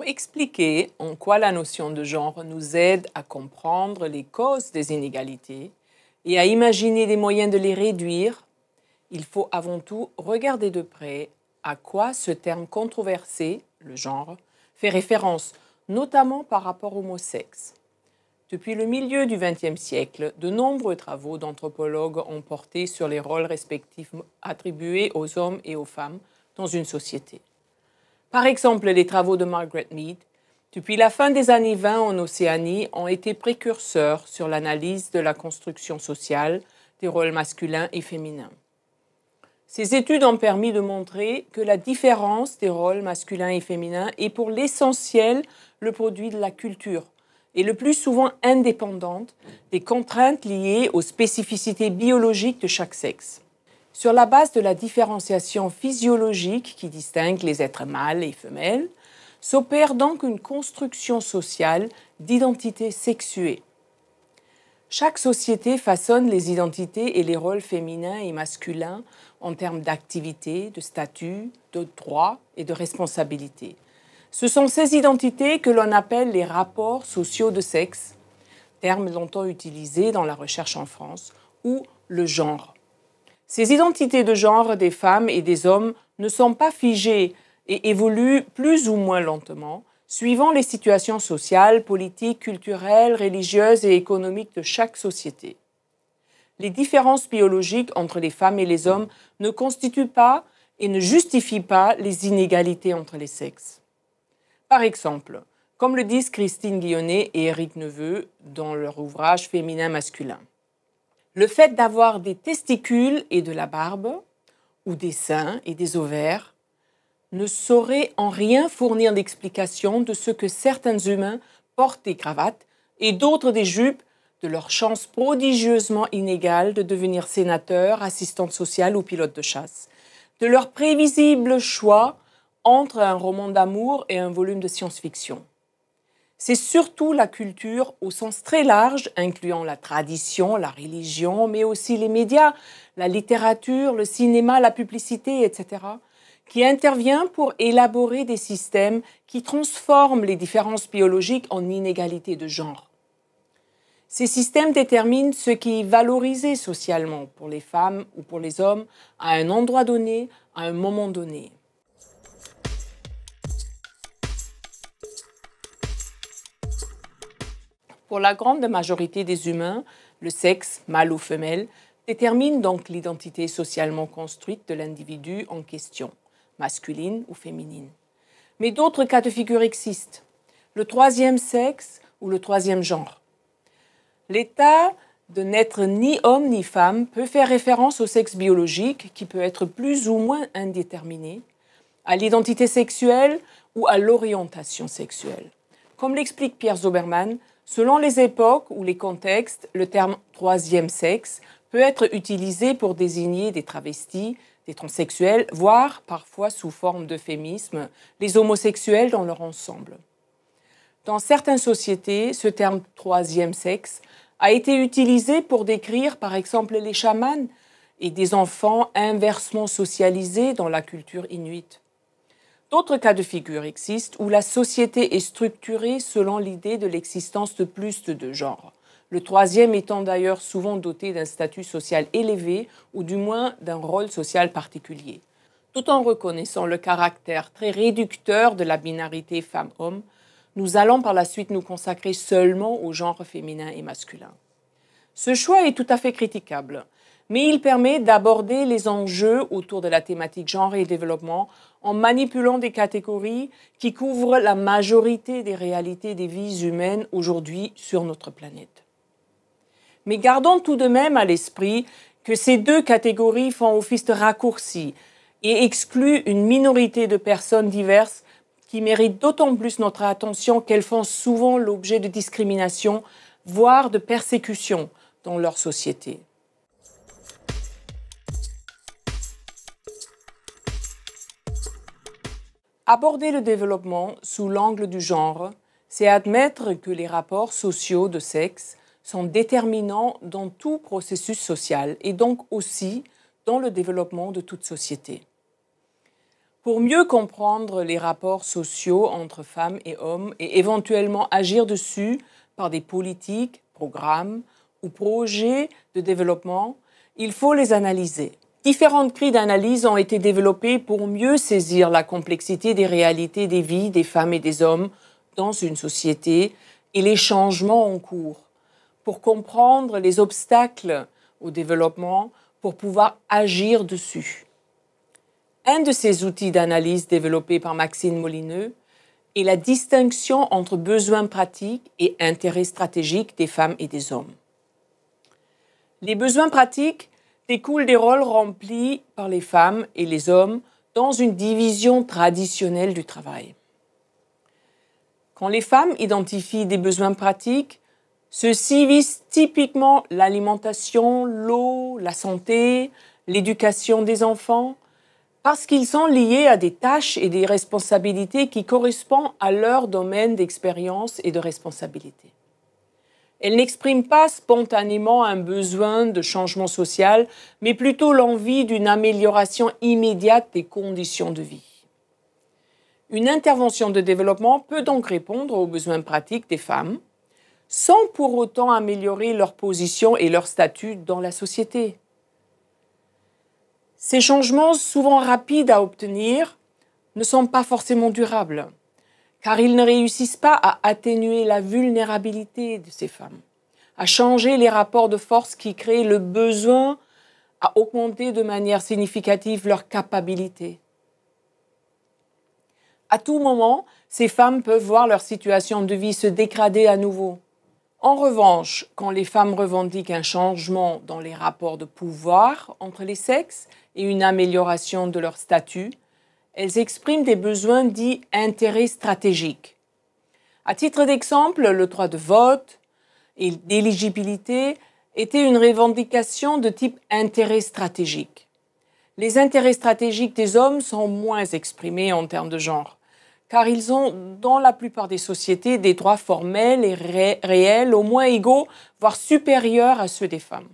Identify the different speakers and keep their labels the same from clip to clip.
Speaker 1: pour expliquer en quoi la notion de genre nous aide à comprendre les causes des inégalités et à imaginer des moyens de les réduire, il faut avant tout regarder de près à quoi ce terme controversé, le genre, fait référence, notamment par rapport au mot sexe. Depuis le milieu du XXe siècle, de nombreux travaux d'anthropologues ont porté sur les rôles respectifs attribués aux hommes et aux femmes dans une société. Par exemple, les travaux de Margaret Mead, depuis la fin des années 20 en Océanie, ont été précurseurs sur l'analyse de la construction sociale des rôles masculins et féminins. Ces études ont permis de montrer que la différence des rôles masculins et féminins est pour l'essentiel le produit de la culture et le plus souvent indépendante des contraintes liées aux spécificités biologiques de chaque sexe sur la base de la différenciation physiologique qui distingue les êtres mâles et femelles, s'opère donc une construction sociale d'identité sexuée. Chaque société façonne les identités et les rôles féminins et masculins en termes d'activité, de statut, de droit et de responsabilité. Ce sont ces identités que l'on appelle les rapports sociaux de sexe, terme longtemps utilisé dans la recherche en France, ou le genre. Ces identités de genre des femmes et des hommes ne sont pas figées et évoluent plus ou moins lentement, suivant les situations sociales, politiques, culturelles, religieuses et économiques de chaque société. Les différences biologiques entre les femmes et les hommes ne constituent pas et ne justifient pas les inégalités entre les sexes. Par exemple, comme le disent Christine Guillonnet et Éric Neveu dans leur ouvrage Féminin masculin le fait d'avoir des testicules et de la barbe, ou des seins et des ovaires, ne saurait en rien fournir d'explication de ce que certains humains portent des cravates et d'autres des jupes, de leur chance prodigieusement inégale de devenir sénateur, assistante sociale ou pilote de chasse, de leur prévisible choix entre un roman d'amour et un volume de science-fiction c'est surtout la culture au sens très large, incluant la tradition, la religion, mais aussi les médias, la littérature, le cinéma, la publicité, etc., qui intervient pour élaborer des systèmes qui transforment les différences biologiques en inégalités de genre. Ces systèmes déterminent ce qui est valorisé socialement pour les femmes ou pour les hommes à un endroit donné, à un moment donné. Pour la grande majorité des humains, le sexe, mâle ou femelle, détermine donc l'identité socialement construite de l'individu en question, masculine ou féminine. Mais d'autres cas de figure existent. Le troisième sexe ou le troisième genre. L'état de n'être ni homme ni femme peut faire référence au sexe biologique qui peut être plus ou moins indéterminé, à l'identité sexuelle ou à l'orientation sexuelle. Comme l'explique Pierre Zobermann. Selon les époques ou les contextes, le terme troisième sexe peut être utilisé pour désigner des travestis, des transsexuels, voire parfois sous forme d'euphémisme, les homosexuels dans leur ensemble. Dans certaines sociétés, ce terme troisième sexe a été utilisé pour décrire par exemple les chamans et des enfants inversement socialisés dans la culture inuite. D'autres cas de figure existent où la société est structurée selon l'idée de l'existence de plus de deux genres. Le troisième étant d'ailleurs souvent doté d'un statut social élevé ou du moins d'un rôle social particulier. Tout en reconnaissant le caractère très réducteur de la binarité femme-homme, nous allons par la suite nous consacrer seulement au genre féminin et masculin. Ce choix est tout à fait critiquable, mais il permet d'aborder les enjeux autour de la thématique genre et développement en manipulant des catégories qui couvrent la majorité des réalités des vies humaines aujourd'hui sur notre planète. Mais gardons tout de même à l'esprit que ces deux catégories font office de raccourci et excluent une minorité de personnes diverses qui méritent d'autant plus notre attention qu'elles font souvent l'objet de discrimination, voire de persécution dans leur société. Aborder le développement sous l'angle du genre, c'est admettre que les rapports sociaux de sexe sont déterminants dans tout processus social et donc aussi dans le développement de toute société. Pour mieux comprendre les rapports sociaux entre femmes et hommes et éventuellement agir dessus par des politiques, programmes ou projets de développement, il faut les analyser. Différentes cris d'analyse ont été développées pour mieux saisir la complexité des réalités des vies des femmes et des hommes dans une société et les changements en cours, pour comprendre les obstacles au développement, pour pouvoir agir dessus. Un de ces outils d'analyse développés par Maxine Molineux est la distinction entre besoins pratiques et intérêts stratégiques des femmes et des hommes. Les besoins pratiques découle des rôles remplis par les femmes et les hommes dans une division traditionnelle du travail. Quand les femmes identifient des besoins pratiques, ceux-ci visent typiquement l'alimentation, l'eau, la santé, l'éducation des enfants, parce qu'ils sont liés à des tâches et des responsabilités qui correspondent à leur domaine d'expérience et de responsabilité. Elle n'exprime pas spontanément un besoin de changement social, mais plutôt l'envie d'une amélioration immédiate des conditions de vie. Une intervention de développement peut donc répondre aux besoins pratiques des femmes, sans pour autant améliorer leur position et leur statut dans la société. Ces changements, souvent rapides à obtenir, ne sont pas forcément durables car ils ne réussissent pas à atténuer la vulnérabilité de ces femmes, à changer les rapports de force qui créent le besoin à augmenter de manière significative leur capacités. À tout moment, ces femmes peuvent voir leur situation de vie se dégrader à nouveau. En revanche, quand les femmes revendiquent un changement dans les rapports de pouvoir entre les sexes et une amélioration de leur statut, elles expriment des besoins dits intérêts stratégiques. À titre d'exemple, le droit de vote et d'éligibilité étaient une revendication de type intérêt stratégique. Les intérêts stratégiques des hommes sont moins exprimés en termes de genre, car ils ont, dans la plupart des sociétés, des droits formels et réels au moins égaux, voire supérieurs à ceux des femmes.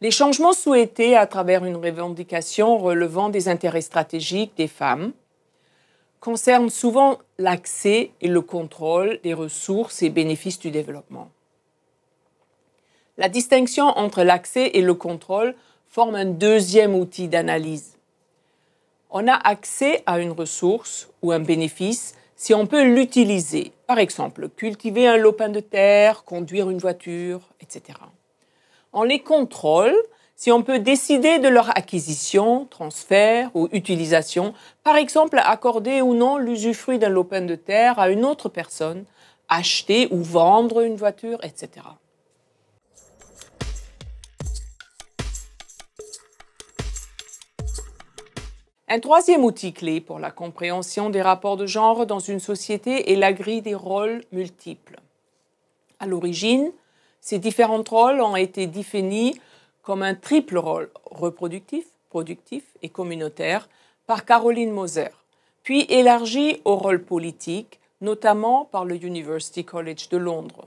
Speaker 1: les changements souhaités à travers une revendication relevant des intérêts stratégiques des femmes concernent souvent l'accès et le contrôle des ressources et bénéfices du développement. La distinction entre l'accès et le contrôle forme un deuxième outil d'analyse. On a accès à une ressource ou un bénéfice si on peut l'utiliser, par exemple cultiver un lopin de terre, conduire une voiture, etc on les contrôle si on peut décider de leur acquisition, transfert ou utilisation, par exemple accorder ou non l'usufruit d'un lopin de terre à une autre personne, acheter ou vendre une voiture, etc. Un troisième outil clé pour la compréhension des rapports de genre dans une société est la grille des rôles multiples. À l'origine, ces différents rôles ont été définis comme un triple rôle reproductif, productif et communautaire par Caroline Moser, puis élargi au rôle politique, notamment par le University College de Londres.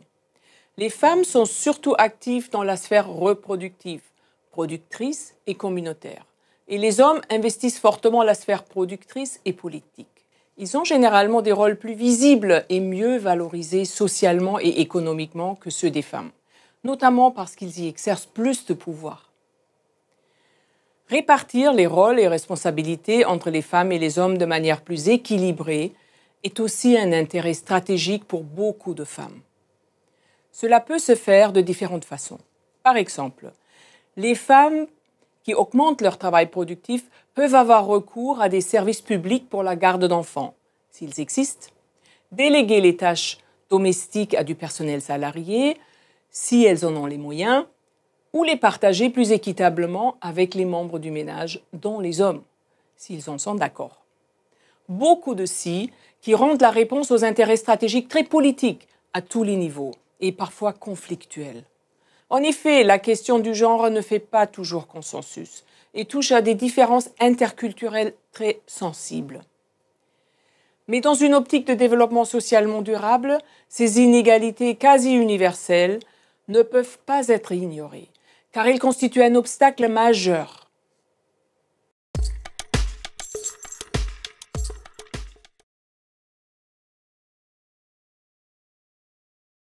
Speaker 1: Les femmes sont surtout actives dans la sphère reproductive, productrice et communautaire, et les hommes investissent fortement la sphère productrice et politique. Ils ont généralement des rôles plus visibles et mieux valorisés socialement et économiquement que ceux des femmes notamment parce qu'ils y exercent plus de pouvoir. Répartir les rôles et responsabilités entre les femmes et les hommes de manière plus équilibrée est aussi un intérêt stratégique pour beaucoup de femmes. Cela peut se faire de différentes façons. Par exemple, les femmes qui augmentent leur travail productif peuvent avoir recours à des services publics pour la garde d'enfants, s'ils existent, déléguer les tâches domestiques à du personnel salarié, si elles en ont les moyens, ou les partager plus équitablement avec les membres du ménage, dont les hommes, s'ils en sont d'accord. Beaucoup de si qui rendent la réponse aux intérêts stratégiques très politiques à tous les niveaux et parfois conflictuels. En effet, la question du genre ne fait pas toujours consensus et touche à des différences interculturelles très sensibles. Mais dans une optique de développement socialement durable, ces inégalités quasi universelles ne peuvent pas être ignorés, car ils constituent un obstacle majeur